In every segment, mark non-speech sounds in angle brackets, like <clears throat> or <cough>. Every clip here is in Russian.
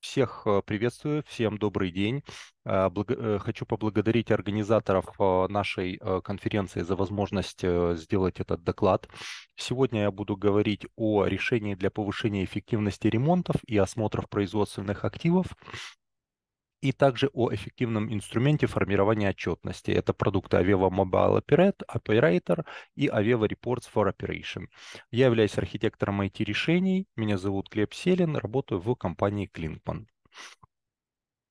Всех э, приветствую, всем добрый день. Э, э, хочу поблагодарить организаторов нашей конференции за возможность сделать этот доклад. Сегодня я буду говорить о решении для повышения эффективности ремонтов и осмотров производственных активов и также о эффективном инструменте формирования отчетности. Это продукты Aveva Mobile Operator и Aveva Reports for Operation. Я являюсь архитектором IT-решений, меня зовут Глеб Селин, работаю в компании Клинкман.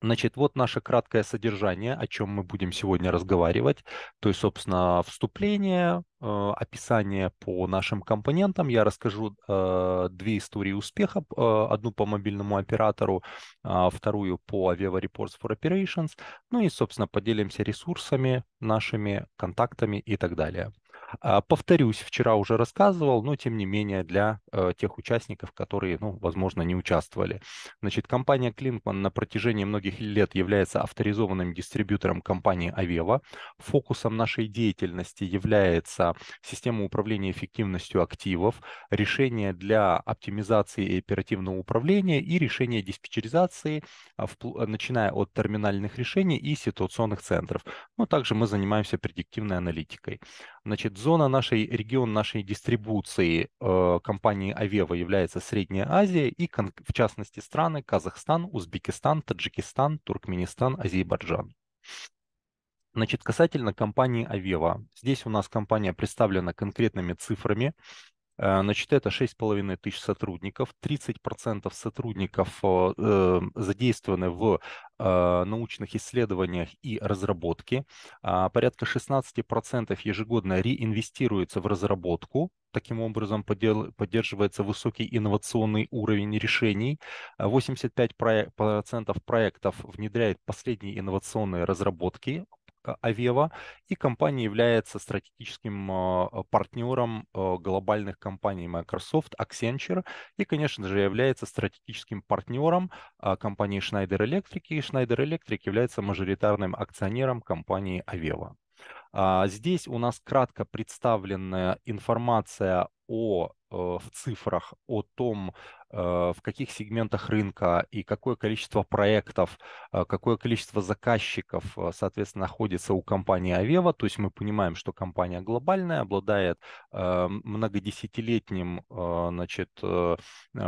Значит, вот наше краткое содержание, о чем мы будем сегодня разговаривать. То есть, собственно, вступление, э, описание по нашим компонентам. Я расскажу э, две истории успеха. Э, одну по мобильному оператору, а вторую по Aveva Reports for Operations. Ну и, собственно, поделимся ресурсами, нашими контактами и так далее. А, повторюсь, вчера уже рассказывал, но тем не менее для э, тех участников, которые, ну, возможно, не участвовали. Значит, компания Клинкман на протяжении многих лет является авторизованным дистрибьютором компании Aveva. Фокусом нашей деятельности является система управления эффективностью активов, решение для оптимизации и оперативного управления и решение диспетчеризации, а, а, начиная от терминальных решений и ситуационных центров. Но ну, также мы занимаемся предиктивной аналитикой. Значит, зона нашей, регион нашей дистрибуции э, компании Авева является Средняя Азия и в частности страны Казахстан, Узбекистан, Таджикистан, Туркменистан, Азербайджан. Значит, касательно компании Авева. Здесь у нас компания представлена конкретными цифрами. Э, значит, это 6,5 тысяч сотрудников, 30% сотрудников э, задействованы в э, научных исследованиях и разработке, а порядка 16% ежегодно реинвестируется в разработку, таким образом поддерживается высокий инновационный уровень решений, 85% а проектов внедряет последние инновационные разработки, Авева, и компания является стратегическим а, а, партнером а, глобальных компаний Microsoft, Accenture, и, конечно же, является стратегическим партнером компании Schneider Electric, и Schneider Electric является мажоритарным акционером компании Авева. Здесь у нас кратко представлена информация о э, в цифрах о том, Э, в каких сегментах рынка и какое количество проектов, э, какое количество заказчиков, э, соответственно, находится у компании Авева. То есть мы понимаем, что компания глобальная, обладает многодесятилетним значит,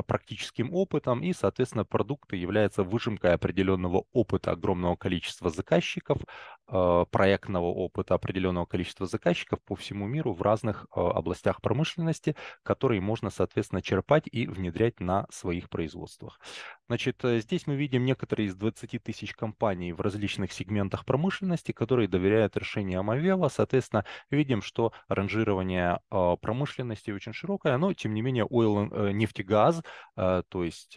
практическим опытом и, соответственно, продукты являются выжимкой определенного опыта огромного количества заказчиков, проектного опыта определенного количества заказчиков по всему миру в разных областях промышленности, которые можно, соответственно, черпать и внедрять на на своих производствах. Значит, э, здесь мы видим некоторые из 20 тысяч компаний в различных сегментах промышленности, которые доверяют решению Амавела. Соответственно, видим, что ранжирование э, промышленности очень широкое, но, тем не менее, oil, э, нефтегаз, то есть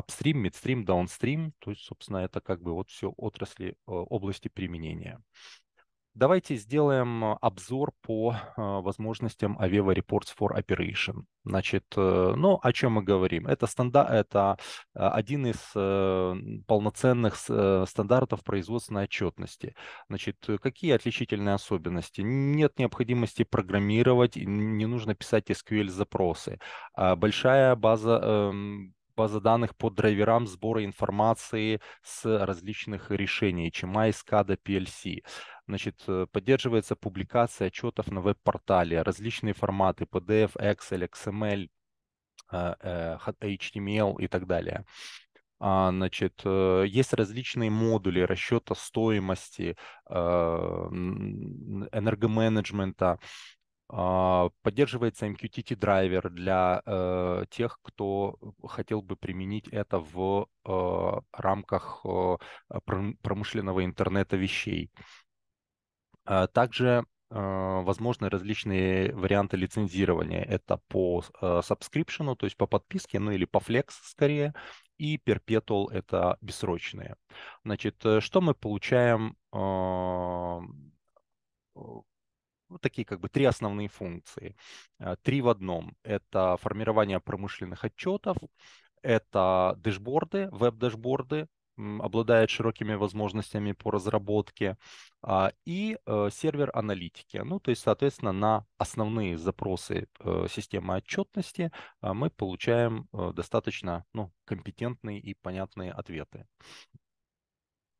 upstream, midstream, downstream, то есть, собственно, это как бы вот все отрасли области применения. Давайте сделаем обзор по а, возможностям Aveva Reports for Operation. Значит, э, ну, о чем мы говорим? Это, станда... это а, один из э, полноценных э, стандартов производственной отчетности. Значит, какие отличительные особенности? Нет необходимости программировать, не нужно писать SQL-запросы. А большая база эм, база данных по драйверам сбора информации с различных решений, HMI, SCADA, PLC. Значит, э, поддерживается публикация отчетов на веб-портале, различные форматы PDF, Excel, XML, э, э, HTML и так далее. А, значит, есть различные модули расчета стоимости, энергоменеджмента. А, поддерживается MQTT драйвер для тех, кто хотел бы применить это в рамках промышленного интернета вещей. А также а, возможны различные варианты лицензирования. Это по subscription, а, то есть по подписке, ну или по Flex скорее, и Perpetual — это бессрочные. Значит, э, что мы получаем? такие как бы три основные функции. Три в одном. Это формирование промышленных отчетов, это дэшборды, веб-дэшборды, обладает широкими возможностями по разработке, а, и э, сервер аналитики. Ну, то есть, соответственно, на основные запросы э, системы отчетности а, мы получаем э, достаточно ну, компетентные и понятные ответы.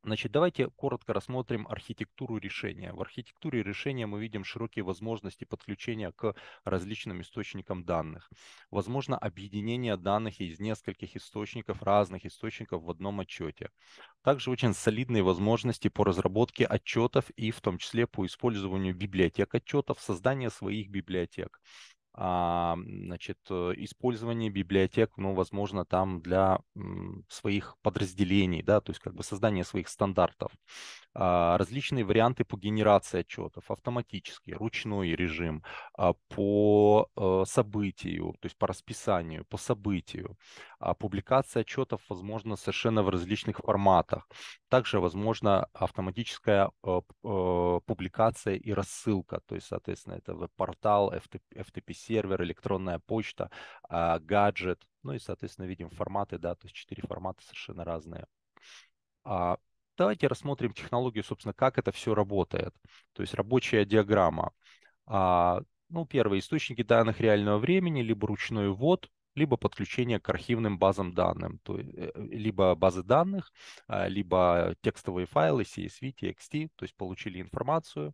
Значит, давайте коротко рассмотрим архитектуру решения. В архитектуре решения мы видим широкие возможности подключения к различным источникам данных. Возможно, объединение данных из нескольких источников, разных источников в одном отчете. Также очень солидные возможности по разработке отчетов и в том числе по использованию библиотек отчетов, создание своих библиотек. А, значит, э, использование библиотек, ну, возможно, там для своих подразделений, да, то есть как бы создание своих стандартов. А, различные варианты по генерации отчетов, автоматический, ручной режим, а, по э, событию, то есть по расписанию, по событию, а публикация отчетов, возможно, совершенно в различных форматах. Также, возможно, автоматическая э, э, публикация и рассылка, то есть, соответственно, это веб-портал, FTP-сервер, электронная почта, гаджет, ну и, соответственно, видим форматы, да, то есть четыре формата совершенно разные. Давайте рассмотрим технологию, собственно, как это все работает. То есть рабочая диаграмма. А, ну, первые источники данных реального времени, либо ручной ввод, либо подключение к архивным базам данных, то есть, э, либо базы данных, а, либо текстовые файлы, CSV, TXT, то есть получили информацию.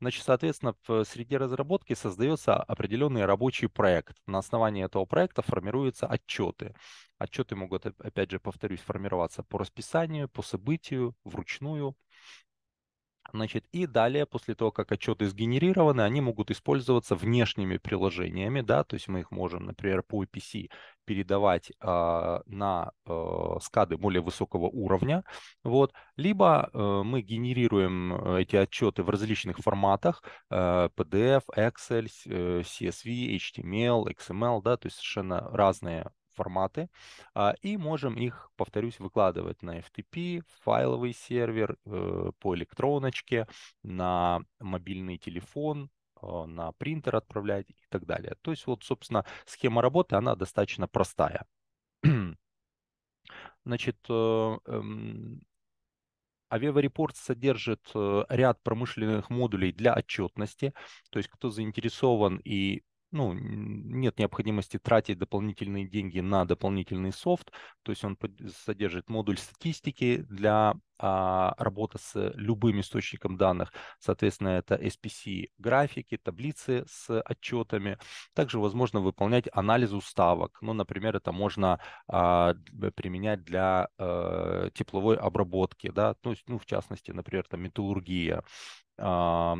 Значит, соответственно, в среде разработки создается определенный рабочий проект. На основании этого проекта формируются отчеты. Отчеты могут, опять же, повторюсь, формироваться по расписанию, по событию, вручную. Значит, и далее, после того, как отчеты сгенерированы, они могут использоваться внешними приложениями, да, то есть мы их можем, например, по UPC передавать э, на э, скады более высокого уровня, вот, либо э, мы генерируем э, эти отчеты в различных форматах, э, PDF, Excel, э, CSV, HTML, XML, да, то есть совершенно разные форматы, а, и можем их, повторюсь, выкладывать на FTP, файловый сервер, э, по электроночке, на мобильный телефон, э, на принтер отправлять и так далее. То есть вот, собственно, схема работы, она достаточно простая. <clears throat> Значит, э, эм, Авиарепорт содержит ряд промышленных модулей для отчетности. То есть, кто заинтересован и ну, нет необходимости тратить дополнительные деньги на дополнительный софт, то есть он содержит модуль статистики для а, работы с любым источником данных, соответственно, это SPC графики, таблицы с отчетами. Также возможно выполнять анализ уставок, ну, например, это можно а, применять для а, тепловой обработки, да, то есть, ну, в частности, например, там металлургия, а,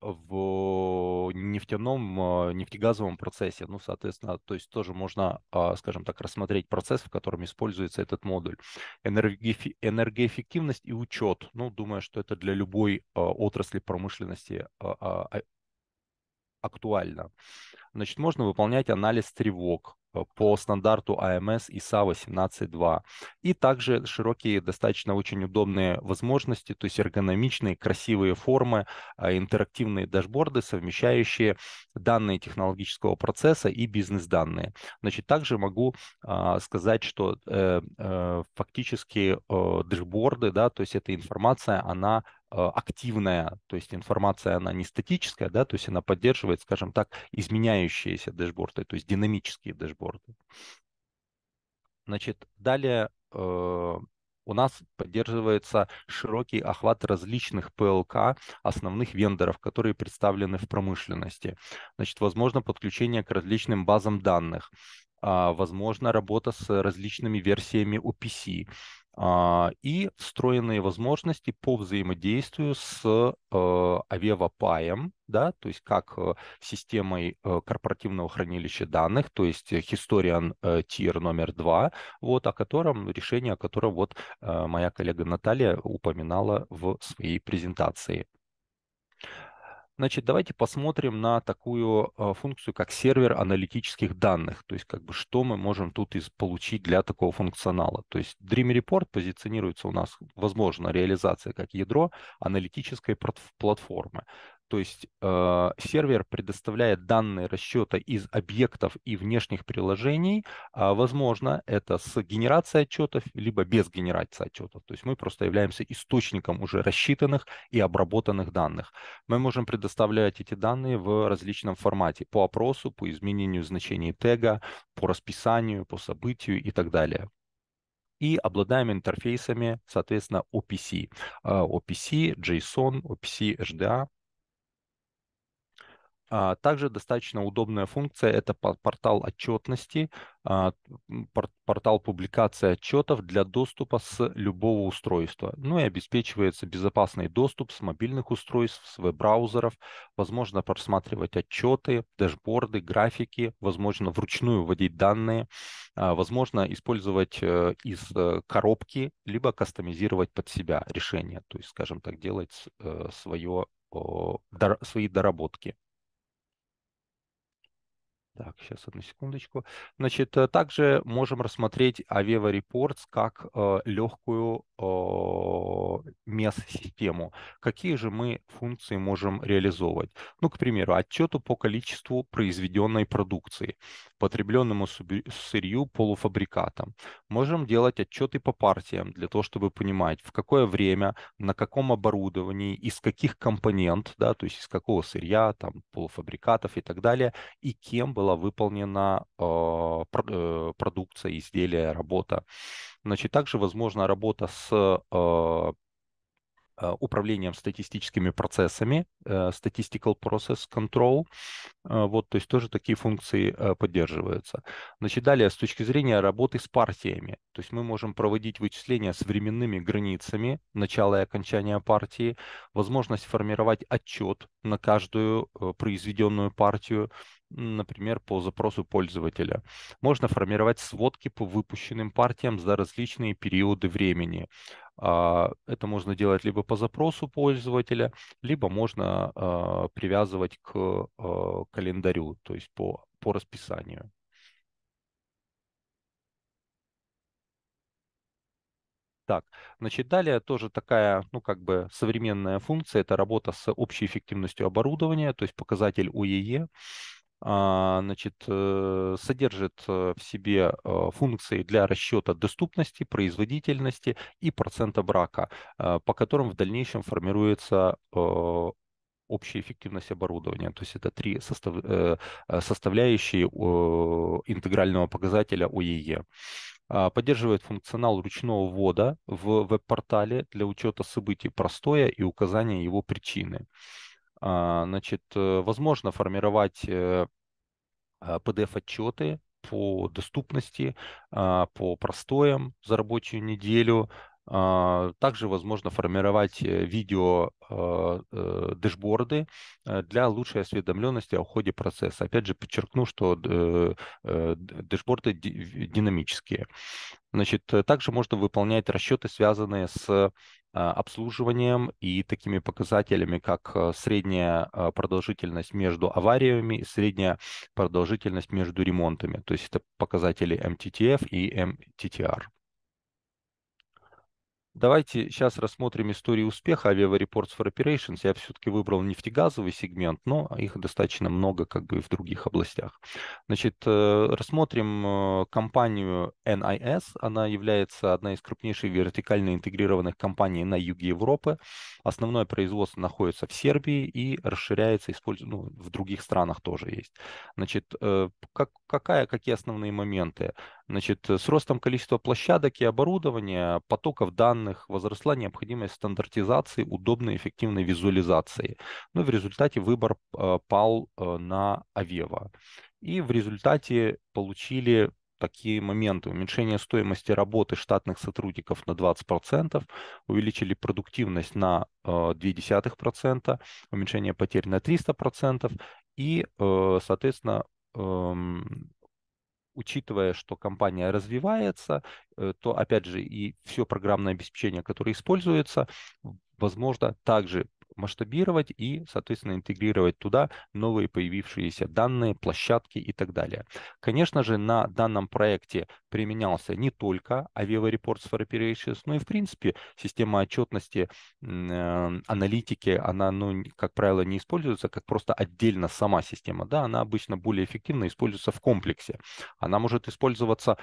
в э, нефтяном, а, нефтегазовом процессе. Ну, соответственно, то есть тоже можно, а, скажем так, рассмотреть процесс, в котором используется этот модуль. энергии энергоэффективность и учет. Ну, думаю, что это для любой а, отрасли промышленности актуально. Значит, можно выполнять анализ тревог, Э, по стандарту AMS ISA 18.2. И также широкие, достаточно очень удобные возможности, то есть эргономичные, красивые формы, а, интерактивные дашборды, совмещающие данные технологического процесса и бизнес-данные. Значит, также могу а, сказать, что э, э, фактически дашборды, да, то есть эта информация, она а, активная, то есть информация, она не статическая, да, то есть она поддерживает, скажем так, изменяющиеся дэшборды, то есть динамические дэшборды. Значит, далее э, у нас поддерживается широкий охват различных ПЛК, основных вендоров, которые представлены в промышленности. Значит, возможно подключение к различным базам данных, а, возможно работа с различными версиями OPC, а, и встроенные возможности по взаимодействию с э, авиавапаем, да, то есть как э, системой э, корпоративного хранилища данных, то есть Historian Tier номер два, вот, о котором, решение о котором вот моя коллега Наталья упоминала в своей презентации. Значит, давайте посмотрим на такую э, функцию, как сервер аналитических данных. То есть, как бы, что мы можем тут из получить для такого функционала. То есть, Dream Report позиционируется у нас, возможно, реализация как ядро аналитической платформы. То есть э, сервер предоставляет данные расчета из объектов и внешних приложений. А возможно, это с генерацией отчетов, либо без генерации отчетов. То есть мы просто являемся источником уже рассчитанных и обработанных данных. Мы можем предоставлять эти данные в различном формате по опросу, по изменению значений тега, по расписанию, по событию и так далее и обладаем интерфейсами, соответственно, OPC. OPC, JSON, OPC, HDA, а, также достаточно удобная функция – это портал отчетности, а, портал публикации отчетов для доступа с любого устройства. Ну и обеспечивается безопасный доступ с мобильных устройств, с веб-браузеров. Возможно просматривать отчеты, дашборды, графики, возможно вручную вводить данные, а, возможно использовать э, из э, коробки, либо кастомизировать под себя решение, то есть, скажем так, делать э, свое, свои доработки. Так, сейчас одну секундочку. Значит, э, также можем рассмотреть Aveva Reports как э, легкую э, MES-систему. Какие же мы функции можем реализовывать? Ну, к примеру, отчету по количеству произведенной продукции, потребленному сырью, полуфабрикатам. Можем делать отчеты по партиям для того, чтобы понимать, в какое время, на каком оборудовании, из каких компонент, да, то есть из какого сырья, там, полуфабрикатов и так далее, и кем была была выполнена э, э, продукция, изделие, работа. Значит, также возможна работа с э, а, управлением статистическими процессами, э, statistical process control, а, вот, то есть тоже такие функции а, поддерживаются. Значит, далее, с точки зрения работы с партиями, то есть мы можем проводить вычисления с временными границами начала и окончания партии, возможность формировать отчет на каждую э, произведенную партию, например, по запросу пользователя. Можно формировать сводки по выпущенным партиям за различные периоды времени. А, это можно делать либо по запросу пользователя, либо можно а, привязывать к а, календарю, то есть по, по расписанию. Так, значит, далее тоже такая, ну, как бы современная функция, это работа с общей эффективностью оборудования, то есть показатель УЕЕ. А, значит, э, содержит э, в себе э, функции для расчета доступности, производительности и процента брака, по которым в дальнейшем формируется общая эффективность оборудования. То есть это три состав, составляющие интегрального показателя ОЕЕ а, поддерживает функционал ручного ввода в веб-портале для учета событий простоя и указания его причины. А, значит, э, возможно формировать PDF-отчеты э, а, по доступности, а, по простоям за рабочую неделю, также возможно формировать э, видео дэшборды для лучшей осведомленности о ходе процесса. Опять же, подчеркну, что дэшборды динамические. Значит, также можно выполнять расчеты, связанные с а, обслуживанием и такими показателями, как э, средняя э, продолжительность между авариями и средняя продолжительность между ремонтами. То есть это показатели MTTF и MTTR. Давайте сейчас рассмотрим историю успеха авиарепортс for operations. Я все-таки выбрал нефтегазовый сегмент, но их достаточно много как бы и в других областях. Значит, э, рассмотрим э, компанию NIS. Она является одной из крупнейших вертикально интегрированных компаний на юге Европы. Основное производство находится в Сербии и расширяется использ... ну, в других странах тоже есть. Значит, э, как, какая, какие основные моменты? Значит, э, с ростом количества площадок и оборудования, потоков данных возросла необходимость стандартизации, удобной эффективной визуализации. Ну и в результате выбор э, пал э, на Авева. И в результате получили такие моменты. Уменьшение стоимости работы штатных сотрудников на 20%, увеличили продуктивность на 0,2%, уменьшение потерь на 300% и, соответственно, эм, учитывая, что компания развивается, э, то опять же и все программное обеспечение, которое используется, возможно, также масштабировать и, соответственно, интегрировать туда новые появившиеся данные, площадки и так далее. Конечно же, на данном проекте применялся не только Aviva Reports for Operations, но и, в принципе, система отчетности э, аналитики, она, ну, как правило, не используется как просто отдельно сама система. Да, она обычно более эффективно используется в комплексе. Она может использоваться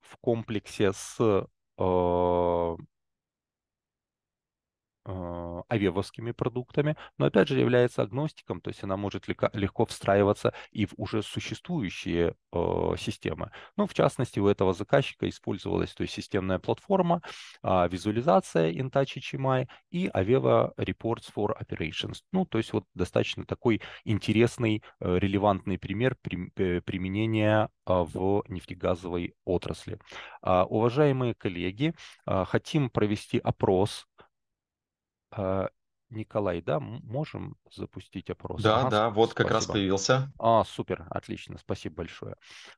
в комплексе с э, Э, авевовскими продуктами, но опять же является агностиком, то есть она может легко встраиваться и в уже существующие э, системы. Ну, в частности, у этого заказчика использовалась то есть системная платформа, э, визуализация InTouch HMI и Aveva Reports for Operations. Ну, то есть вот достаточно такой интересный, э, релевантный пример при, э, применения а, в нефтегазовой отрасли. А, уважаемые коллеги, хотим провести опрос а, Николай, да, можем запустить опрос? Да, ага, да, вот спасибо. как раз появился. А, супер, отлично, спасибо большое.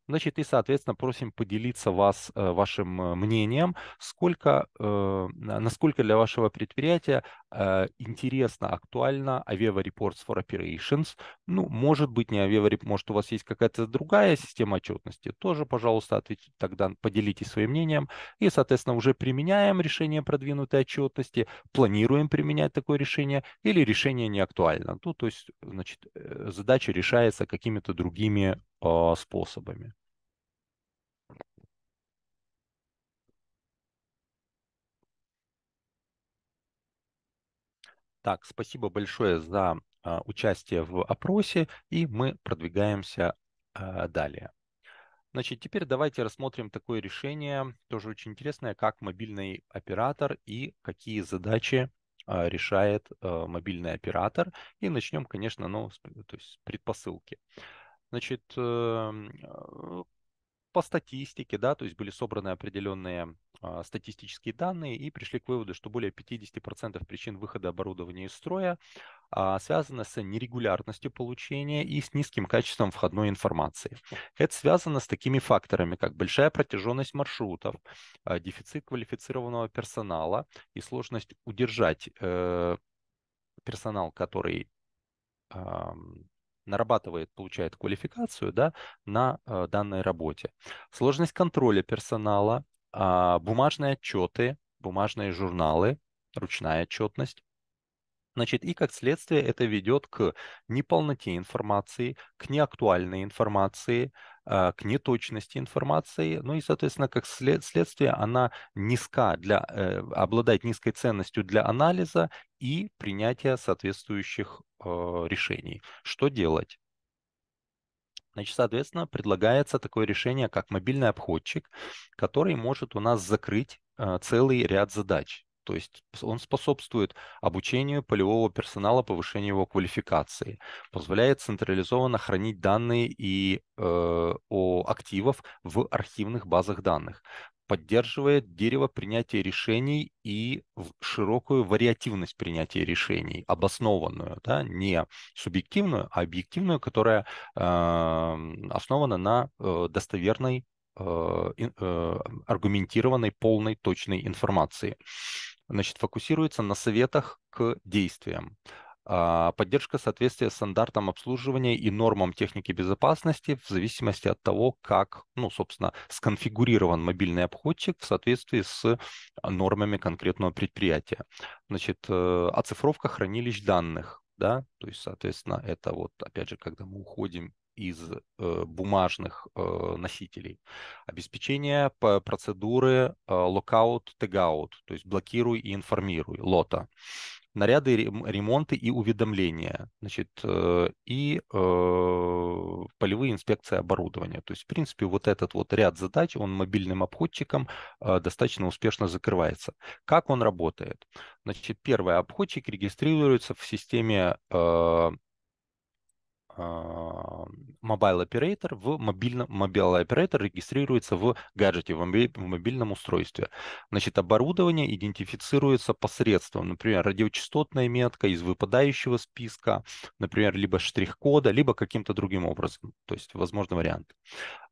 Значит, и, соответственно, просим поделиться вас э, вашим э, мнением, сколько, э, насколько для вашего предприятия Э, интересно, актуально Aveva Reports for Operations. Ну, может быть, не Aveva может, у вас есть какая-то другая система отчетности. Тоже, пожалуйста, ответьте, тогда поделитесь своим мнением. И, соответственно, уже применяем решение продвинутой отчетности, планируем применять такое решение или решение не актуально. Ну, то есть, значит, э, задача решается какими-то другими э, способами. Так, спасибо большое за а, участие в опросе, и мы продвигаемся а, далее. Значит, теперь давайте рассмотрим такое решение, тоже очень интересное, как мобильный оператор и какие задачи а, решает мобильный оператор. И начнем, конечно, ну, то есть с предпосылки. Значит, эм, э, по статистике, да, то есть были собраны определенные а, статистические данные и пришли к выводу, что более 50% причин выхода оборудования из строя а, связано с нерегулярностью получения и с низким качеством входной информации. Это связано с такими факторами, как большая протяженность маршрутов, а, дефицит квалифицированного персонала и сложность удержать э, персонал, который нарабатывает, получает квалификацию да, на э, данной работе. Сложность контроля персонала, а, бумажные отчеты, бумажные журналы, ручная отчетность. Значит, и как следствие это ведет к неполноте информации, к неактуальной информации, а, к неточности информации. Ну и, соответственно, как след, следствие она низка, для, э, обладает низкой ценностью для анализа и принятия соответствующих э, решений. Что делать? Значит, соответственно, предлагается такое решение, как мобильный обходчик, который может у нас закрыть э, целый ряд задач. То есть он способствует обучению полевого персонала, повышению его квалификации, позволяет централизованно хранить данные и э, о активов в архивных базах данных, поддерживает дерево принятия решений и широкую вариативность принятия решений, обоснованную, да, не субъективную, а объективную, которая э, основана на э, достоверной, э, э, аргументированной, полной, точной информации. Значит, фокусируется на советах к действиям. А, поддержка соответствия стандартам обслуживания и нормам техники безопасности в зависимости от того, как, ну, собственно, сконфигурирован мобильный обходчик в соответствии с нормами конкретного предприятия. Значит, э, оцифровка хранилищ данных, да, то есть, соответственно, это вот, опять же, когда мы уходим из э, бумажных э, носителей. Обеспечение по процедуры э, lockout, tagout, то есть блокируй и информируй, лота наряды, ремонты и уведомления, значит, э, и э, полевые инспекции оборудования. То есть, в принципе, вот этот вот ряд задач, он мобильным обходчиком э, достаточно успешно закрывается. Как он работает? Значит, первый обходчик регистрируется в системе э, mobile а, operator в мобильном mobile operator регистрируется в гаджете, в, мобильном устройстве. Значит, оборудование идентифицируется посредством, например, радиочастотная метка из выпадающего списка, например, либо штрих-кода, либо каким-то другим образом. То есть, возможны варианты.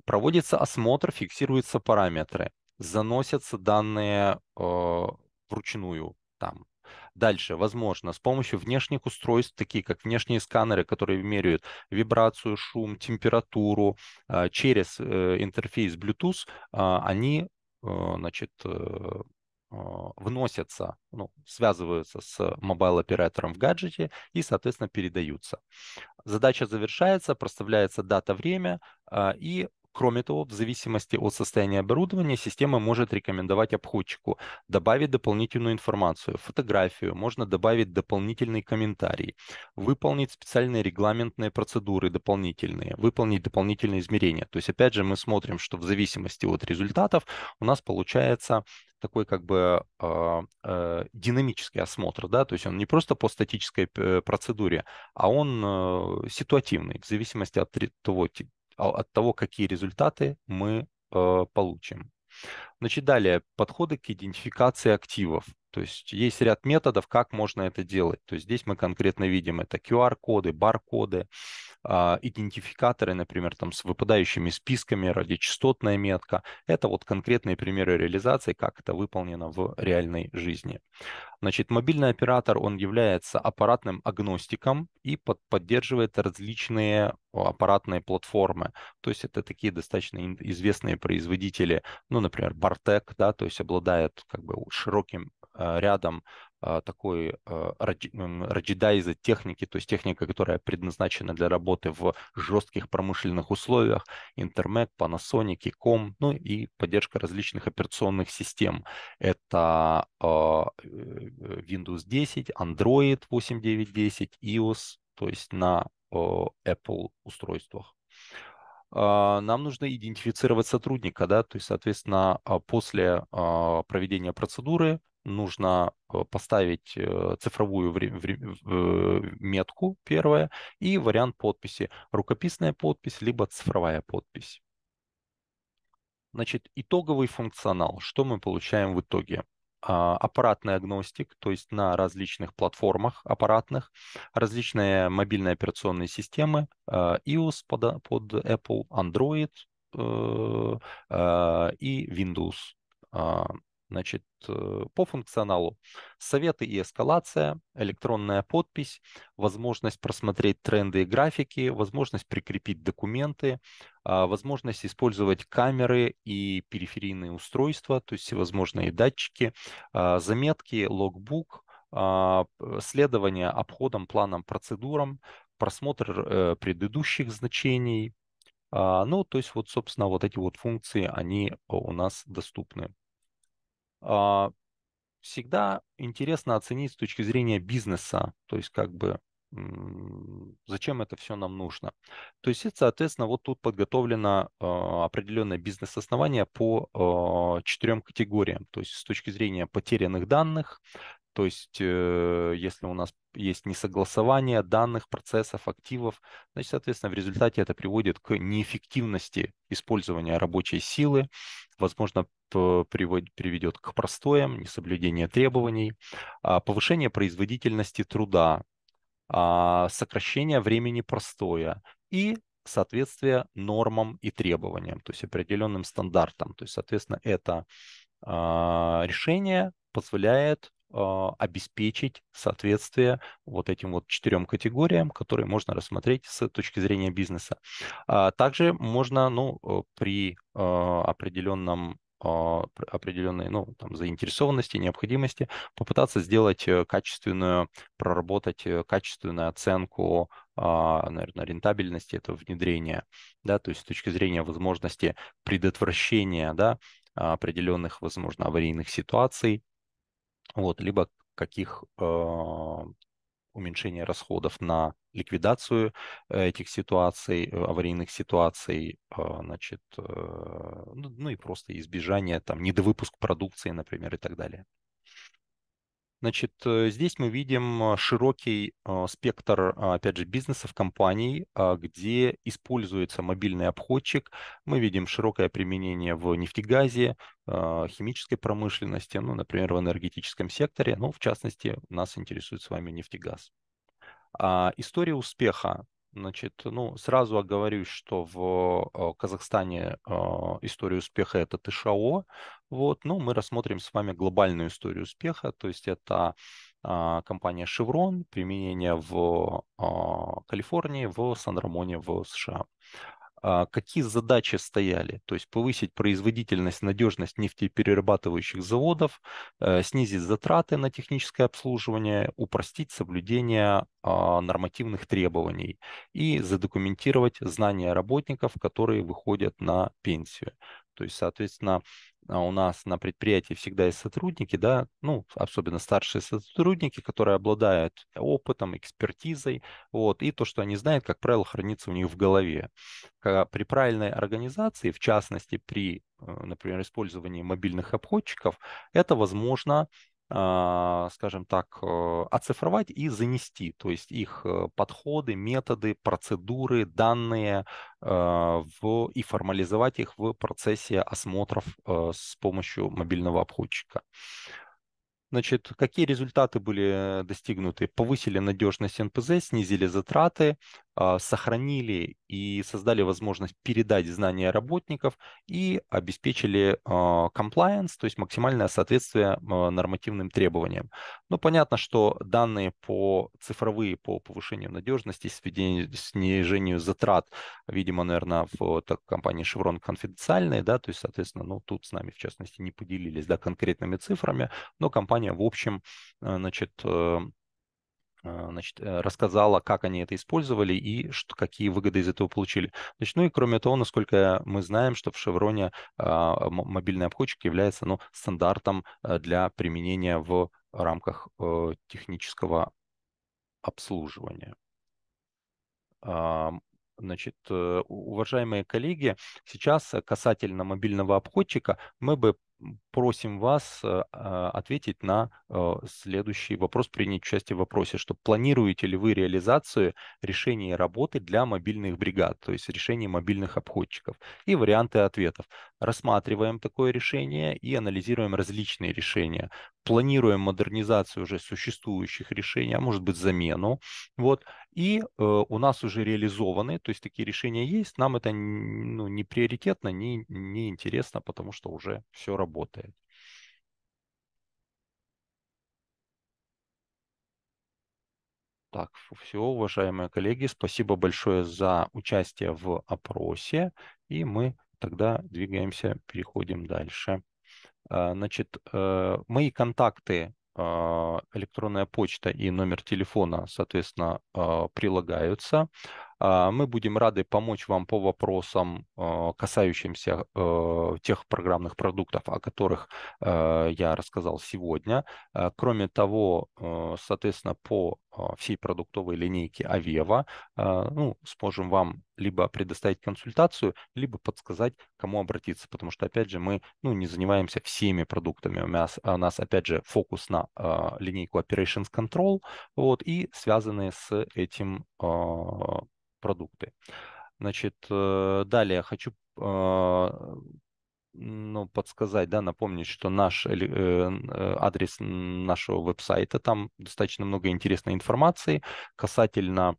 Проводится осмотр, фиксируются параметры, заносятся данные э, вручную там Дальше, возможно, с помощью внешних устройств, такие как внешние сканеры, которые меряют вибрацию, шум, температуру, а, через э, интерфейс Bluetooth а, они э, значит, э, а, вносятся, ну, связываются с мобайл-оператором в гаджете и, соответственно, передаются. Задача завершается, проставляется дата, время, и Кроме того, в зависимости от состояния оборудования, система может рекомендовать обходчику добавить дополнительную информацию, фотографию, можно добавить дополнительный комментарий, выполнить специальные регламентные процедуры дополнительные, выполнить дополнительные измерения. То есть, опять же, мы смотрим, что в зависимости от результатов у нас получается такой как бы э, э, динамический осмотр, да, то есть он не просто по статической э, процедуре, а он э, ситуативный в зависимости от того, а, от того, какие результаты мы э, получим. Значит, далее, подходы к идентификации активов. То есть есть ряд методов, как можно это делать. То есть здесь мы конкретно видим это QR-коды, бар-коды, э, идентификаторы, например, там с выпадающими списками, радиочастотная метка. Это вот конкретные примеры реализации, как это выполнено в реальной жизни. Значит, мобильный оператор, он является аппаратным агностиком и под, поддерживает различные аппаратные платформы. То есть это такие достаточно известные производители, ну, например, Bartek, да, то есть обладает как бы широким э, рядом а, такой а, раджидайза техники, то есть техника, которая предназначена для работы в жестких промышленных условиях, интернет, Panasonic, Ком, ну и поддержка различных операционных систем. Это а, э, Windows 10, Android 8.9.10, iOS, то есть на Apple устройствах. А, нам нужно идентифицировать сотрудника, да, то есть, соответственно, а, после а, проведения процедуры нужно поставить э, цифровую э, метку, первое, и вариант подписи, рукописная подпись, либо цифровая подпись. Значит, итоговый функционал, что мы получаем в итоге? А, аппаратный агностик, то есть на различных платформах аппаратных, различные мобильные операционные системы, а, iOS под, под Apple, Android э, а, и Windows Значит, э, по функционалу советы и эскалация, электронная подпись, возможность просмотреть тренды и графики, возможность прикрепить документы, а, возможность использовать камеры и периферийные устройства, то есть всевозможные датчики, а, заметки, логбук, а, следование обходам, планам, процедурам, просмотр э, предыдущих значений. Ну, то есть вот, собственно, вот эти вот функции, они у нас доступны. А, всегда интересно оценить с точки зрения бизнеса, то есть как бы зачем это все нам нужно. То есть, соответственно, вот тут подготовлено а, определенное бизнес-основание по а, четырем категориям. То есть, с точки зрения потерянных данных, то есть, э, если у нас есть несогласование данных, процессов, активов. Значит, соответственно, в результате это приводит к неэффективности использования рабочей силы, возможно, приведет к простоям, несоблюдению требований, а, повышение производительности труда, а, сокращение времени простоя и соответствие нормам и требованиям, то есть определенным стандартам. То есть, соответственно, это а, решение позволяет а, обеспечить соответствие вот этим вот четырем категориям, которые можно рассмотреть с точки зрения бизнеса. А также можно ну, э, при определенном а, определенной ну, там, заинтересованности, необходимости, попытаться сделать э, качественную, проработать э, качественную оценку наверное, рентабельности этого внедрения, да, то есть с точки зрения возможности предотвращения, да, определенных, возможно, аварийных ситуаций, вот, либо каких а, уменьшение расходов на ликвидацию э, этих ситуаций, э, аварийных ситуаций, а, значит, э, ну, ну и просто избежание там недовыпуск продукции, например, и так далее. Значит, э, здесь мы видим э, широкий э, спектр, а, опять же, бизнесов, компаний, а, где используется мобильный обходчик. Мы видим широкое применение в нефтегазе, а, химической промышленности, ну, например, в энергетическом секторе. Ну, в частности, нас интересует с вами нефтегаз. История успеха Значит, ну, сразу оговорюсь, что в э, Казахстане а, история успеха – это ТШО. А вот, но ну, мы рассмотрим с вами глобальную историю успеха, то есть это а, компания Chevron, применение в Калифорнии, в Сан-Рамоне, в США. А, какие задачи стояли? То есть повысить производительность, надежность нефтеперерабатывающих заводов, э, снизить затраты на техническое обслуживание, упростить соблюдение а, нормативных требований и задокументировать знания работников, которые выходят на пенсию. То есть, соответственно, а, у нас на предприятии всегда есть сотрудники, да, ну, особенно старшие сотрудники, которые обладают опытом, экспертизой, вот, и то, что они знают, как правило, хранится у них в голове. При правильной организации, в частности, при, э, например, использовании мобильных обходчиков, это возможно а, скажем так, э, оцифровать и занести, то есть их э, подходы, методы, процедуры, данные э, в, и формализовать их в процессе осмотров с помощью мобильного обходчика. Значит, какие результаты были достигнуты? Повысили надежность НПЗ, снизили затраты, а, сохранили и создали возможность передать знания работников и обеспечили а, compliance, то есть максимальное соответствие а, нормативным требованиям. Но ну, понятно, что данные по цифровые по повышению надежности, снижению затрат, видимо, наверное, в компании Chevron конфиденциальные, да, то есть, соответственно, ну, тут с нами, в частности, не поделились, да, конкретными цифрами, но компания, в общем, э, значит, э, а, значит, э, рассказала, как они это использовали и что, какие выгоды из этого получили. Значит, ну и кроме того, насколько мы знаем, что в Шевроне а, мобильный обходчик является ну, стандартом э, для применения в рамках э, технического обслуживания. А, значит, уважаемые коллеги, сейчас касательно мобильного обходчика мы бы просим вас э, а, ответить на э, следующий вопрос, принять участие в вопросе, что планируете ли вы реализацию решения работы для мобильных бригад, то есть решения мобильных обходчиков и варианты ответов. Рассматриваем такое решение и анализируем различные решения. Планируем модернизацию уже существующих решений, а может быть замену. Вот. И э, у нас уже реализованы, то есть такие решения есть. Нам это ну, не приоритетно, не, не интересно, потому что уже все работает. Так, все, уважаемые коллеги, спасибо большое за участие в опросе. И мы тогда двигаемся, переходим дальше. Э, значит, э, мои контакты а, электронная почта и номер телефона, соответственно, а, прилагаются. А, мы будем рады помочь вам по вопросам, а, касающимся э, тех программных продуктов, о которых э, я рассказал сегодня. Э, кроме того, соответственно, по а, всей продуктовой линейке Авева, ну, сможем вам либо предоставить консультацию, либо подсказать, кому обратиться, потому что, опять же, мы ну, не занимаемся всеми продуктами. У нас, у нас опять же, фокус на линейку Operations Control вот, и связанные с этим продукты. Значит, э, далее хочу а, ну, подсказать, да, напомнить, что наш э, э, адрес нашего веб-сайта, там достаточно много интересной информации касательно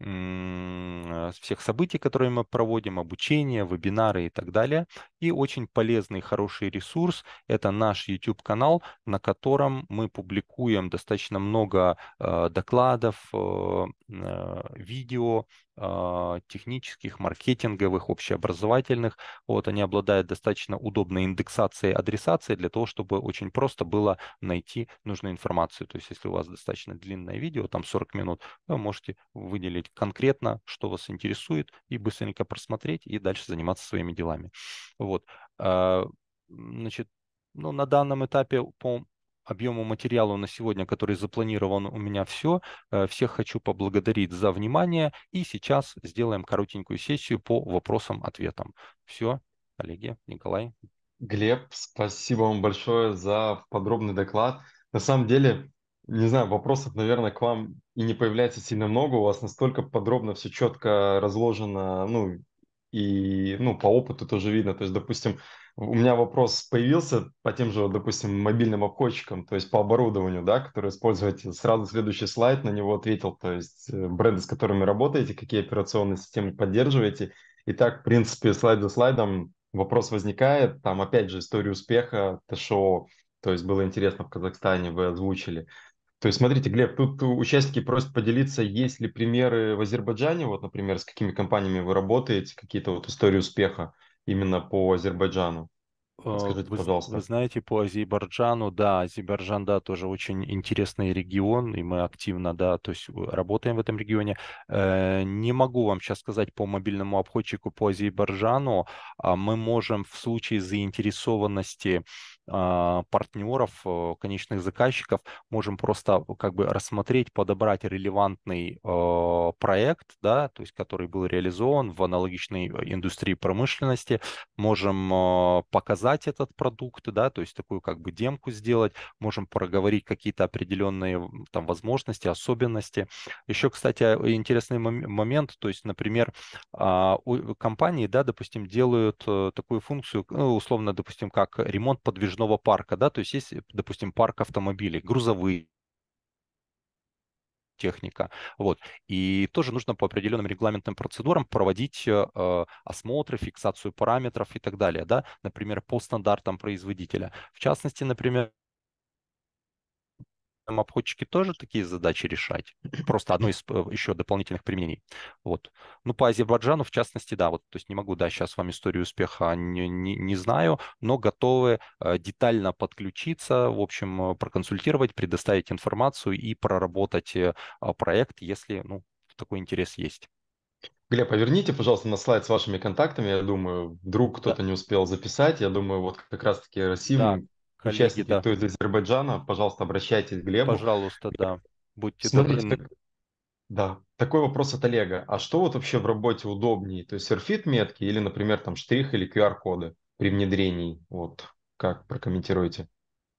э, всех событий, которые мы проводим, обучение, вебинары и так далее. И очень полезный, хороший ресурс – это наш YouTube-канал, на котором мы публикуем достаточно много э, докладов, э, э, видео, э, технических, маркетинговых, общеобразовательных. Вот, они обладают достаточно удобной индексацией, адресацией для того, чтобы очень просто было найти нужную информацию. То есть, если у вас достаточно длинное видео, там 40 минут, вы можете выделить конкретно, что вас интересует, и быстренько просмотреть, и дальше заниматься своими делами. Вот. А, значит, ну, на данном этапе по объему материала на сегодня, который запланирован у меня все. Э, всех хочу поблагодарить за внимание. И сейчас сделаем коротенькую сессию по вопросам-ответам. Все, коллеги, Николай. Глеб, спасибо вам большое за подробный доклад. На самом деле, не знаю, вопросов, наверное, к вам и не появляется сильно много. У вас настолько подробно все четко разложено, ну, и, ну, по опыту тоже видно. То есть, допустим, у меня вопрос появился по тем же, допустим, мобильным обходчикам, то есть по оборудованию, да, которое используете. Сразу следующий слайд на него ответил, то есть э, бренды, с которыми работаете, какие операционные системы поддерживаете. И так, в принципе, слайд за слайдом вопрос возникает. Там, опять же, история успеха То, что, то есть было интересно в Казахстане, вы озвучили. То есть, смотрите, Глеб, тут участники просят поделиться, есть ли примеры в Азербайджане, вот, например, с какими компаниями вы работаете, какие-то вот истории успеха именно по Азербайджану. А, Скажите, вы, пожалуйста. Вы знаете, по Азербайджану, да, Азербайджан, да, тоже очень интересный регион, и мы активно, да, то есть работаем в этом регионе. Э, не могу вам сейчас сказать по мобильному обходчику по Азербайджану. А мы можем в случае заинтересованности а, партнеров, э, конечных заказчиков, можем просто э, как бы рассмотреть, подобрать релевантный э, проект, да, то есть который был реализован в аналогичной индустрии промышленности, можем показать этот продукт, да, то есть такую как бы демку сделать, можем проговорить какие-то определенные там возможности, особенности. Еще, кстати, а, интересный момент, то есть, например, а, компании, да, допустим, делают такую функцию, ну, условно, допустим, как ремонт подвижных подвижного парка, да, то есть есть, э, допустим, парк автомобилей, грузовые техника. Вот. И тоже нужно по определенным регламентным процедурам проводить э, э осмотры, фиксацию параметров и так далее. Да? Например, по стандартам производителя. В частности, например, там обходчики тоже такие задачи решать. Просто одно из э, еще дополнительных применений. Вот. Ну, по Азербайджану, в частности, да, вот, то есть не могу, да, сейчас вам историю успеха не, не, не знаю, но готовы э, детально подключиться, в общем, э, проконсультировать, предоставить информацию и проработать а, проект, если, ну, такой интерес есть. Глеб, поверните, а пожалуйста, на слайд с вашими контактами. Я думаю, вдруг кто-то да. не успел записать. Я думаю, вот как раз-таки Расим да коллеги, Участники, да. кто из Азербайджана, пожалуйста, обращайтесь к Глебу. Пожалуйста, да. Будьте Смотрите, добры. Да, такой вопрос от Олега. А что вот вообще в работе удобнее? То есть серфит метки или, например, там штрих или QR-коды при внедрении? Вот как прокомментируете?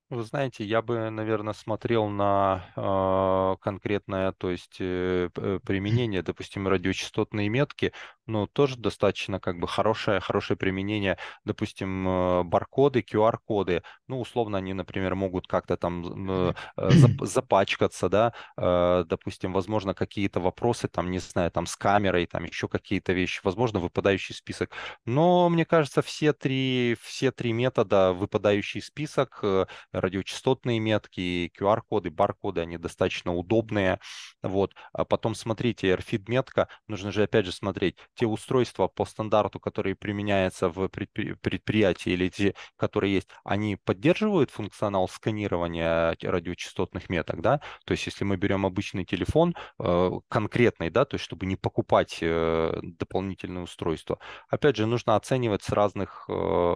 Вы знаете, я бы, наверное, смотрел на э, конкретное, то есть э, применение, допустим, радиочастотные метки ну, тоже достаточно как бы хорошее, хорошее применение, допустим, э, баркоды, QR-коды, ну, условно, они, например, могут как-то там э, запачкаться, да, э, допустим, возможно, какие-то вопросы, там, не знаю, там, с камерой, там, еще какие-то вещи, возможно, выпадающий список, но, мне кажется, все три, все три метода, выпадающий список, радиочастотные метки, QR-коды, баркоды, они достаточно удобные, вот, а потом, смотрите, RFID-метка, нужно же, опять же, смотреть, те устройства по стандарту, которые применяются в предприятии или те, которые есть, они поддерживают функционал сканирования радиочастотных меток, да? То есть если мы берем обычный телефон, э, конкретный, да, то есть чтобы не покупать э, дополнительное устройство. Опять же, нужно оценивать с разных э,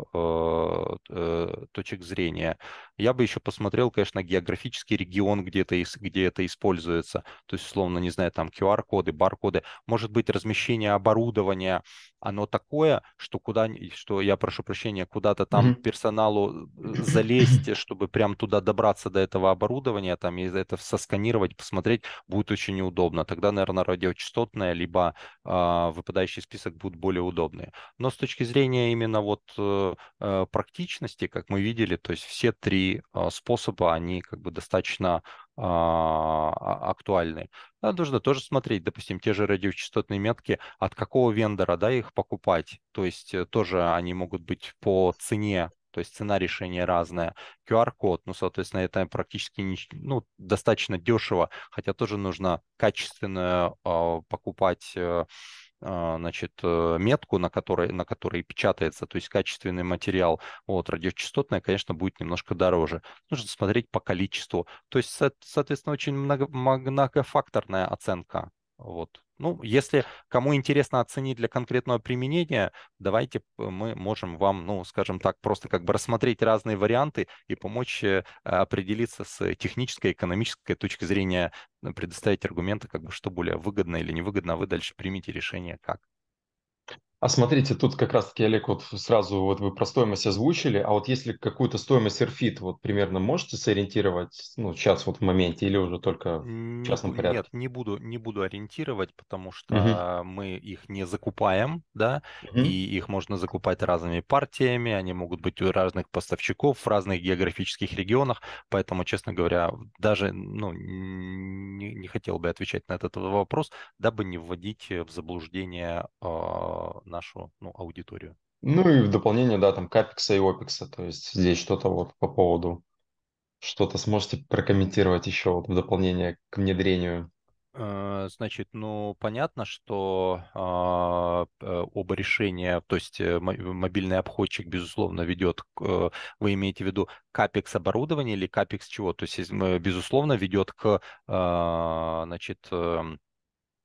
точек зрения. Я бы еще посмотрел, конечно, географический регион, где это, где это используется. То есть, условно, не знаю, там QR-коды, бар-коды. Может быть, размещение оборудования, оно такое, что куда, что я прошу прощения, куда-то там mm-hmm. персоналу э, <clears throat> залезть, чтобы прям туда добраться до этого оборудования, там и это сосканировать, посмотреть, будет очень неудобно. Тогда, наверное, радиочастотная либо э, выпадающий список будут более удобные. Но с точки зрения именно вот э, э, практичности, как мы видели, то есть все три а, способы они как бы достаточно а, а, актуальны. Нужно тоже смотреть, допустим, те же радиочастотные метки, от какого вендора да, их покупать. То есть э, тоже они могут быть по цене то есть цена решения разная. QR-код, ну, соответственно, это практически не, ну, достаточно дешево, хотя тоже нужно качественно покупать э, а, значит, э, метку, на которой, на которой печатается, то есть качественный материал, вот, радиочастотная, конечно, будет немножко дороже. Нужно смотреть по количеству. То есть, соответственно, очень много, многофакторная оценка. Вот. Ну, если кому интересно оценить для конкретного применения, давайте мы можем вам, ну, скажем так, просто как бы рассмотреть разные варианты и помочь э, определиться с технической, экономической точки зрения, предоставить аргументы, как бы что более выгодно или невыгодно, а вы дальше примите решение как. А смотрите, тут как раз-таки, Олег, вот сразу вот вы про стоимость озвучили, а вот если какую-то стоимость Airfit вот примерно можете сориентировать, ну, сейчас вот в моменте или уже только в частном ну, порядке? Нет, не буду, не буду ориентировать, потому что Uh-huh. мы их не закупаем, да, Uh-huh. и их можно закупать разными партиями, они могут быть у разных поставщиков в разных географических регионах, поэтому, честно говоря, даже, ну, не, не хотел бы отвечать на этот вопрос, дабы не вводить в заблуждение а, нашу ну, аудиторию. Ну и в дополнение, да, там капекса и опекса, то есть здесь что-то вот по поводу, что-то сможете прокомментировать еще вот в дополнение к внедрению э, Значит, ну понятно, что а, э, оба решения, то есть э, мобильный обходчик, безусловно, ведет, э, вы имеете в виду капекс оборудования или капекс чего? То есть, безусловно, ведет к, э, значит, эм,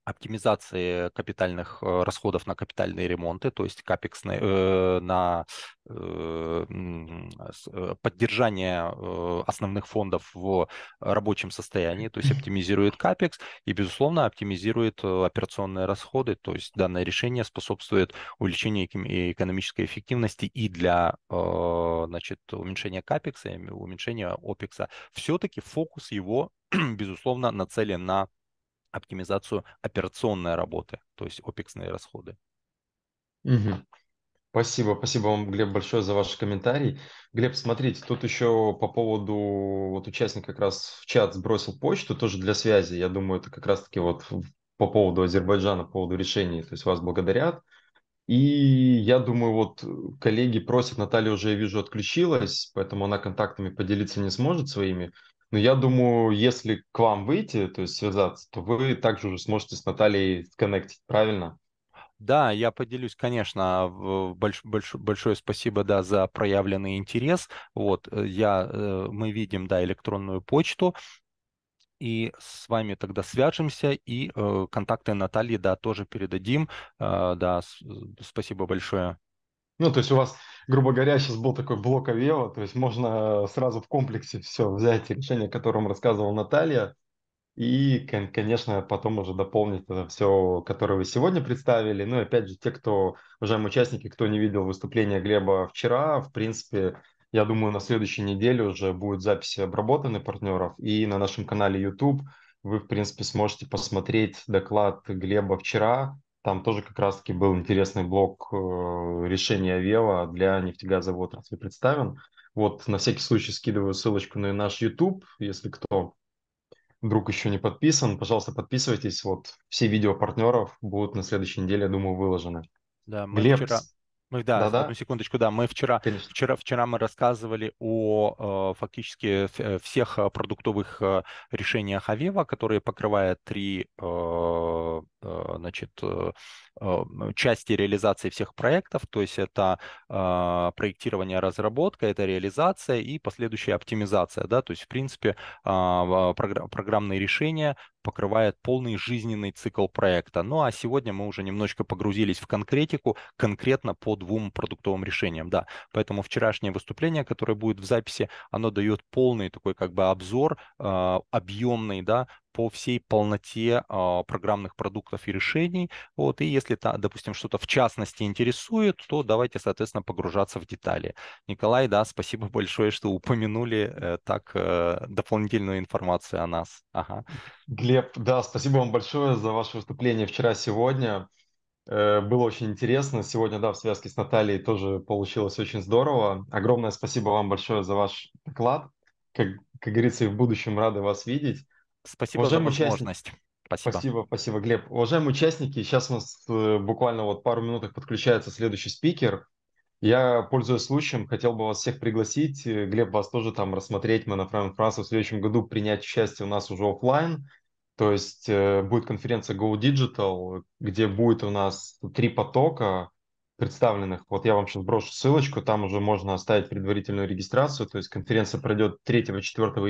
оптимизации капитальных э, расходов на капитальные ремонты, то есть капекс э, на, на э, поддержание основных фондов в рабочем состоянии, то есть оптимизирует капекс и, безусловно, оптимизирует операционные расходы, то есть данное решение способствует увеличению экономической эффективности и для значит, уменьшения капекса, и уменьшения опекса. Все-таки фокус его, <clears throat> безусловно, нацелен на оптимизацию операционной работы, то есть опексные расходы. Угу. Спасибо, спасибо вам, Глеб, большое за ваш комментарий. Глеб, смотрите, тут еще по поводу, вот участник как раз в чат сбросил почту, тоже для связи, я думаю, это как раз-таки вот по поводу Азербайджана, по поводу решений, то есть вас благодарят. И я думаю, вот коллеги просят, Наталья уже, я вижу, отключилась, поэтому она контактами поделиться не сможет своими. Но я думаю, если к вам выйти, то есть связаться, то вы также уже сможете с Натальей сконнектить, правильно? Да, я поделюсь, конечно, больш, больш, большое спасибо, да, за проявленный интерес. Вот, э, я, э, мы видим, да, электронную почту, и с вами тогда свяжемся, и э, контакты Натальи, да, тоже передадим. да, спасибо большое. Ну, то есть у вас, грубо говоря, сейчас был такой блок АВЕО, то есть можно э, сразу в комплексе все взять решение, о котором рассказывала Наталья, и, конечно, потом уже дополнить это все, которое вы сегодня представили. Ну, опять же, те, кто, уважаемые участники, кто не видел выступление Глеба вчера, в принципе, я думаю, на следующей неделе уже будут записи обработаны партнеров, и на нашем канале YouTube вы, в принципе, сможете посмотреть доклад Глеба вчера, там тоже как раз-таки был интересный блок э, решения Вела для нефтегазовой отрасли представлен. Вот на всякий случай скидываю ссылочку на наш YouTube, если кто вдруг еще не подписан, пожалуйста, подписывайтесь. Вот все видео партнеров будут на следующей неделе, я думаю, выложены. Да, мы Глеб... вчера... Мы, да, да, да, секундочку, да, мы вчера, вчера, вчера мы рассказывали о э, фактически всех продуктовых э, решениях Авева, которые покрывают три э, Э, значит, э, э, части реализации всех проектов, то есть это а, проектирование, разработка, это реализация и последующая оптимизация, да, то есть, в принципе, а, а, программные решения покрывает полный жизненный цикл проекта. Ну а сегодня мы уже немножечко погрузились в конкретику, конкретно по двум продуктовым решениям, да. Поэтому вчерашнее выступление, которое будет в записи, оно дает полный такой как бы обзор, объемный, да, по всей полноте а, программных продуктов и решений. Вот, и если, допустим, что-то в частности интересует, то давайте, соответственно, погружаться в детали. Николай, да, спасибо <laughs> большое, что упомянули э, так э, дополнительную информацию о нас. Ага. Глеб, да, спасибо вам большое за ваше выступление вчера-сегодня. Э, было очень интересно. Сегодня, да, в связке с Натальей тоже получилось очень здорово. Огромное спасибо вам большое за ваш доклад. Как, как говорится, и в будущем рады вас видеть. Спасибо Уважаемые за возможность. Участники. Спасибо. спасибо, спасибо, Глеб. Уважаемые участники, сейчас у нас э, буквально вот пару минуток подключается следующий спикер. Я, пользуясь случаем, хотел бы вас всех пригласить. Э, Глеб, вас тоже там рассмотреть. Мы на Prime France в следующем году принять участие у нас уже офлайн. То есть э, будет конференция Go Digital, где будет у нас три потока представленных. Вот я вам сейчас брошу ссылочку, там уже можно оставить предварительную регистрацию. То есть конференция пройдет 3-4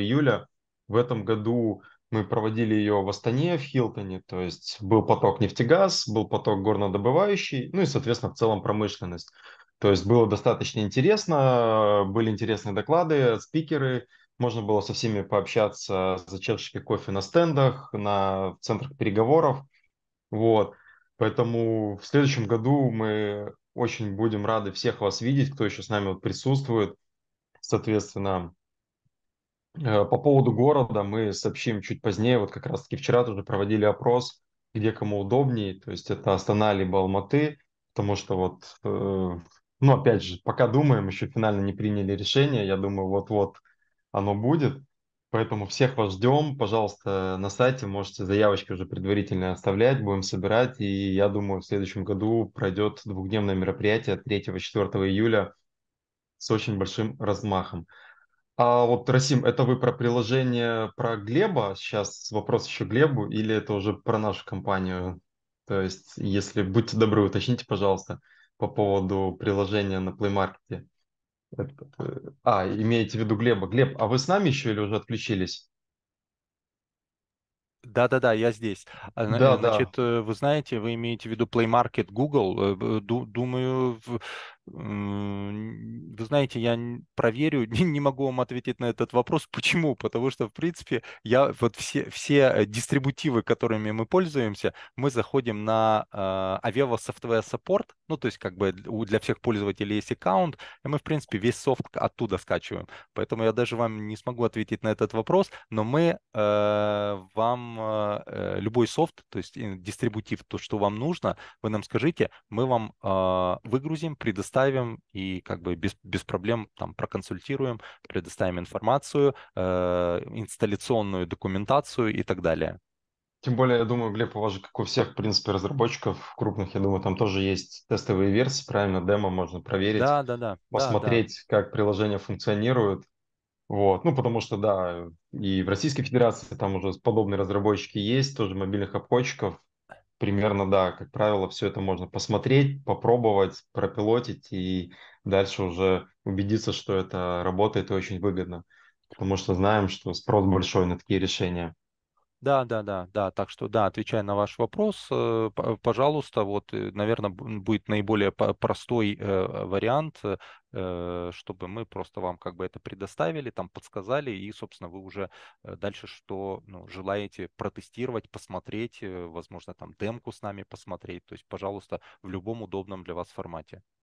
июля. В этом году мы проводили ее в Астане, в Хилтоне, то есть был поток нефтегаз, был поток горнодобывающий, ну и, соответственно, в целом промышленность. То есть было достаточно интересно, были интересные доклады, спикеры, можно было со всеми пообщаться за чашечкой кофе на стендах, на центрах переговоров. Вот. Поэтому в следующем году мы очень будем рады всех вас видеть, кто еще с нами вот присутствует. Соответственно, Э, по поводу города мы сообщим чуть позднее. Вот как раз-таки вчера тоже проводили опрос, где кому удобнее. То есть это Астана либо Алматы, потому что вот, э, ну опять же, пока думаем, еще финально не приняли решение. Я думаю, вот-вот оно будет. Поэтому всех вас ждем. Пожалуйста, на сайте можете заявочки уже предварительно оставлять. Будем собирать. И я думаю, в следующем году пройдет двухдневное мероприятие 3-4 июля с очень большим размахом. А вот, Расим, это вы про приложение про Глеба? Сейчас вопрос еще Глебу, или это уже про нашу компанию? То есть, если будьте добры, уточните, пожалуйста, по поводу приложения на Play Market. Э, а, имеете в виду Глеба. Глеб, а вы с нами еще или уже отключились? Да-да-да, я здесь. А, э, да, Значит, да. Э, вы знаете, вы имеете в виду Play Market Google. Думаю, вы знаете, я проверю, <laughs> не могу вам ответить на этот вопрос. Почему? Потому что, в принципе, я вот все, все э, дистрибутивы, которыми мы пользуемся, мы заходим на э, Aveva Software Support, ну, то есть как бы для всех пользователей есть аккаунт, и мы, в принципе, весь софт оттуда скачиваем. Поэтому я даже вам не смогу ответить на этот вопрос, но мы э, вам э, любой софт, то есть дистрибутив, то, что вам нужно, вы нам скажите, мы вам э, выгрузим, предоставим и как бы без, без проблем там проконсультируем, предоставим информацию, э, инсталляционную документацию и так далее. Тем более, я думаю, Глеб, у вас же, как у всех, в принципе, разработчиков крупных, я думаю, там тоже есть тестовые версии, правильно, демо можно проверить. Да, да, да. Посмотреть, да, да. как приложение функционирует. Вот, ну, потому что, да, и в Российской Федерации там уже подобные разработчики есть, тоже мобильных обходчиков. Примерно, да, как правило, все это можно посмотреть, попробовать, пропилотить и дальше уже убедиться, что это работает и очень выгодно. Потому что знаем, что спрос большой на такие решения. Да, да, да, да. Так что, да, отвечая на ваш вопрос, э, пожалуйста, вот, э, наверное, будет наиболее простой э, вариант, чтобы мы просто вам как бы это предоставили, там подсказали, и, собственно, вы уже дальше что ну, желаете протестировать, посмотреть, возможно, там демку с нами посмотреть. То есть, пожалуйста, в любом удобном для вас формате.